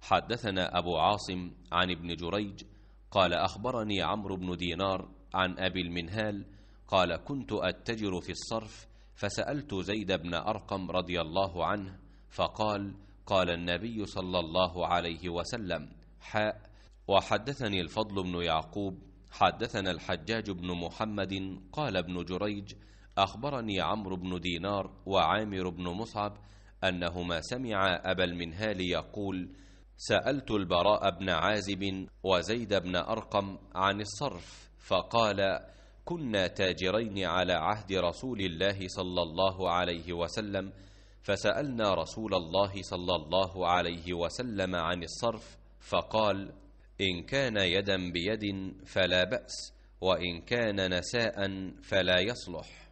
حدثنا أبو عاصم عن ابن جريج قال أخبرني عمرو بن دينار عن أبي المنهال قال كنت أتجر في الصرف فسألت زيد بن أرقم رضي الله عنه فقال قال النبي صلى الله عليه وسلم حاء وحدثني الفضل بن يعقوب حدثنا الحجاج بن محمد قال ابن جريج أخبرني عمرو بن دينار وعامر بن مصعب أنهما سمعا أبا المنهال يقول سألت البراء بن عازب وزيد بن أرقم عن الصرف فقال كنا تاجرين على عهد رسول الله صلى الله عليه وسلم فسألنا رسول الله صلى الله عليه وسلم عن الصرف فقال إن كان يدا بيد فلا بأس وإن كان نساء فلا يصلح